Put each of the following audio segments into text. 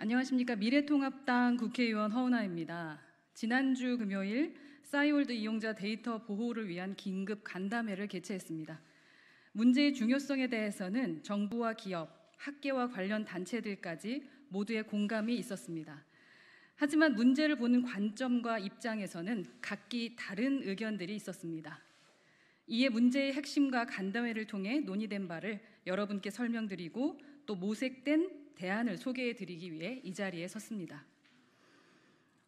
안녕하십니까. 미래통합당 국회의원 허은아입니다. 지난주 금요일 싸이월드 이용자 데이터 보호를 위한 긴급 간담회를 개최했습니다. 문제의 중요성에 대해서는 정부와 기업, 학계와 관련 단체들까지 모두의 공감이 있었습니다. 하지만 문제를 보는 관점과 입장에서는 각기 다른 의견들이 있었습니다. 이에 문제의 핵심과 간담회를 통해 논의된 바를 여러분께 설명드리고 또 모색된 대안을 소개해 드리기 위해 이 자리에 섰습니다.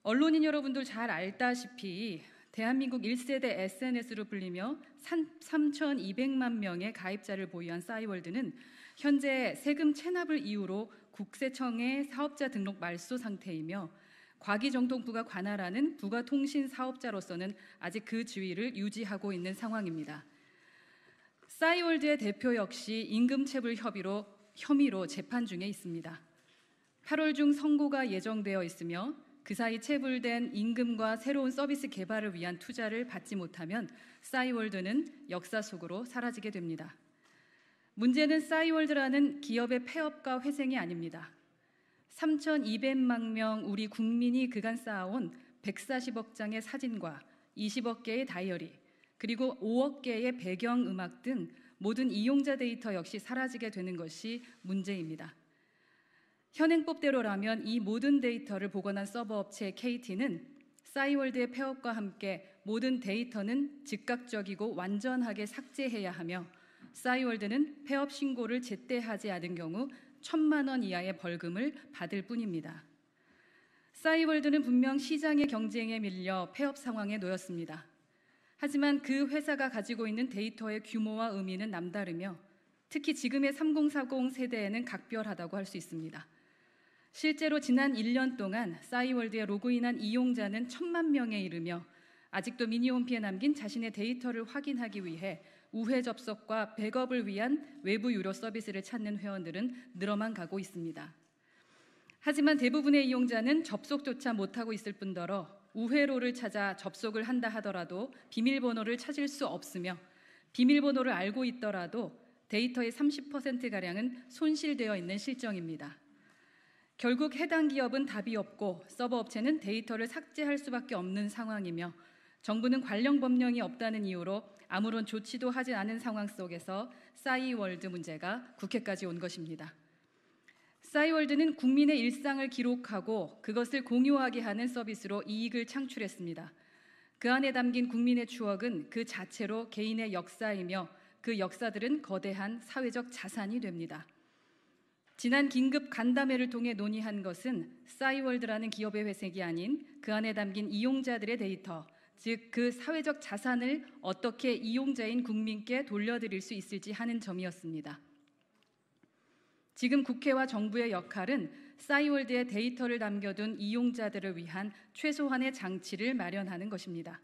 언론인 여러분들 잘 알다시피 대한민국 1세대 SNS로 불리며 3,200만 명의 가입자를 보유한 싸이월드는 현재 세금 체납을 이유로 국세청의 사업자 등록 말소 상태이며 과기정통부가 관할하는 부가통신 사업자로서는 아직 그 지위를 유지하고 있는 상황입니다. 싸이월드의 대표 역시 임금체불 협의로 혐의로 재판 중에 있습니다. 8월 중 선고가 예정되어 있으며 그 사이 체불된 임금과 새로운 서비스 개발을 위한 투자를 받지 못하면 싸이월드는 역사 속으로 사라지게 됩니다. 문제는 싸이월드라는 기업의 폐업과 회생이 아닙니다. 3,200만 명 우리 국민이 그간 쌓아온 140억 장의 사진과 20억 개의 다이어리, 그리고 5억 개의 배경 음악 등 모든 이용자 데이터 역시 사라지게 되는 것이 문제입니다. 현행법대로라면 이 모든 데이터를 보관한 서버 업체 KT는 싸이월드의 폐업과 함께 모든 데이터는 즉각적이고 완전하게 삭제해야 하며 싸이월드는 폐업 신고를 제때 하지 않은 경우 천만 원 이하의 벌금을 받을 뿐입니다. 싸이월드는 분명 시장의 경쟁에 밀려 폐업 상황에 놓였습니다. 하지만 그 회사가 가지고 있는 데이터의 규모와 의미는 남다르며 특히 지금의 3040 세대에는 각별하다고 할 수 있습니다. 실제로 지난 1년 동안 싸이월드에 로그인한 이용자는 천만 명에 이르며 아직도 미니홈피에 남긴 자신의 데이터를 확인하기 위해 우회 접속과 백업을 위한 외부 유료 서비스를 찾는 회원들은 늘어만 가고 있습니다. 하지만 대부분의 이용자는 접속조차 못하고 있을 뿐더러 우회로를 찾아 접속을 한다 하더라도 비밀번호를 찾을 수 없으며 비밀번호를 알고 있더라도 데이터의 30%가량은 손실되어 있는 실정입니다. 결국 해당 기업은 답이 없고 서버 업체는 데이터를 삭제할 수밖에 없는 상황이며 정부는 관련 법령이 없다는 이유로 아무런 조치도 하지 않은 상황 속에서 싸이월드 문제가 국회까지 온 것입니다. 싸이월드는 국민의 일상을 기록하고 그것을 공유하게 하는 서비스로 이익을 창출했습니다. 그 안에 담긴 국민의 추억은 그 자체로 개인의 역사이며 그 역사들은 거대한 사회적 자산이 됩니다. 지난 긴급 간담회를 통해 논의한 것은 싸이월드라는 기업의 회색이 아닌 그 안에 담긴 이용자들의 데이터, 즉 그 사회적 자산을 어떻게 이용자인 국민께 돌려드릴 수 있을지 하는 점이었습니다. 지금 국회와 정부의 역할은 싸이월드에 데이터를 남겨둔 이용자들을 위한 최소한의 장치를 마련하는 것입니다.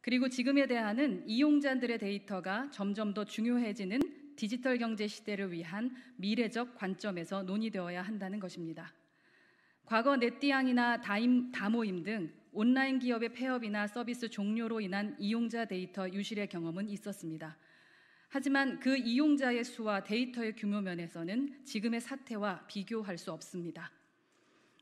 그리고 지금에 대한은 이용자들의 데이터가 점점 더 중요해지는 디지털 경제 시대를 위한 미래적 관점에서 논의되어야 한다는 것입니다. 과거 넷띠양이나 다임, 다모임 등 온라인 기업의 폐업이나 서비스 종료로 인한 이용자 데이터 유실의 경험은 있었습니다. 하지만 그 이용자의 수와 데이터의 규모 면에서는 지금의 사태와 비교할 수 없습니다.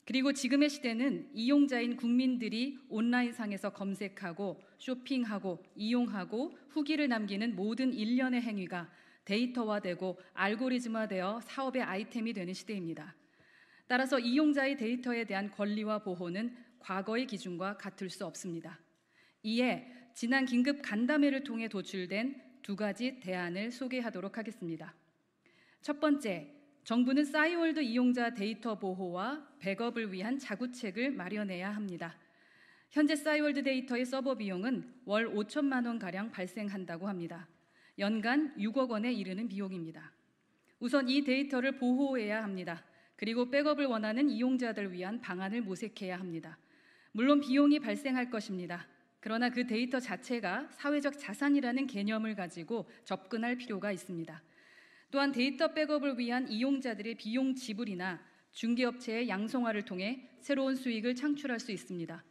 그리고 지금의 시대는 이용자인 국민들이 온라인상에서 검색하고 쇼핑하고 이용하고 후기를 남기는 모든 일련의 행위가 데이터화되고 알고리즘화되어 사업의 아이템이 되는 시대입니다. 따라서 이용자의 데이터에 대한 권리와 보호는 과거의 기준과 같을 수 없습니다. 이에 지난 긴급 간담회를 통해 도출된 두 가지 대안을 소개하도록 하겠습니다. 첫 번째, 정부는 싸이월드 이용자 데이터 보호와 백업을 위한 자구책을 마련해야 합니다. 현재 싸이월드 데이터의 서버 비용은 월 5천만 원 가량 발생한다고 합니다. 연간 6억 원에 이르는 비용입니다. 우선 이 데이터를 보호해야 합니다. 그리고 백업을 원하는 이용자들 위한 방안을 모색해야 합니다. 물론 비용이 발생할 것입니다. 그러나 그 데이터 자체가 사회적 자산이라는 개념을 가지고 접근할 필요가 있습니다. 또한 데이터 백업을 위한 이용자들의 비용 지불이나 중개업체의 양성화를 통해 새로운 수익을 창출할 수 있습니다.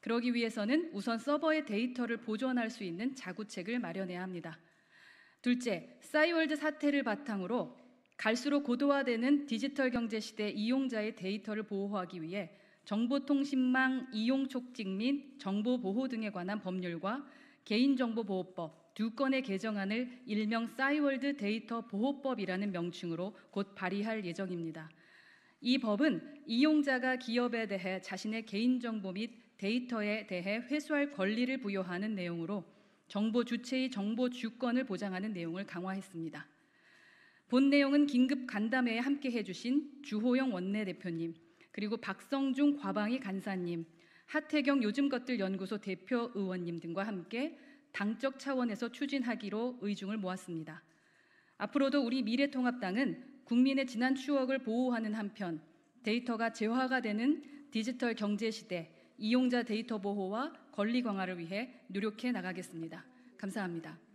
그러기 위해서는 우선 서버의 데이터를 보존할 수 있는 자구책을 마련해야 합니다. 둘째, 싸이월드 사태를 바탕으로 갈수록 고도화되는 디지털 경제 시대 이용자의 데이터를 보호하기 위해 정보통신망 이용 촉진 및 정보보호 등에 관한 법률과 개인정보보호법 두 건의 개정안을 일명 싸이월드 데이터 보호법이라는 명칭으로 곧 발의할 예정입니다. 이 법은 이용자가 기업에 대해 자신의 개인정보 및 데이터에 대해 회수할 권리를 부여하는 내용으로 정보 주체의 정보 주권을 보장하는 내용을 강화했습니다. 본 내용은 긴급 간담회에 함께 해주신 주호영 원내대표님, 그리고 박성중 과방위 간사님, 하태경 요즘 것들 연구소 대표 의원님 등과 함께 당적 차원에서 추진하기로 의중을 모았습니다. 앞으로도 우리 미래통합당은 국민의 지난 추억을 보호하는 한편 데이터가 재화가 되는 디지털 경제 시대 이용자 데이터 보호와 권리 강화를 위해 노력해 나가겠습니다. 감사합니다.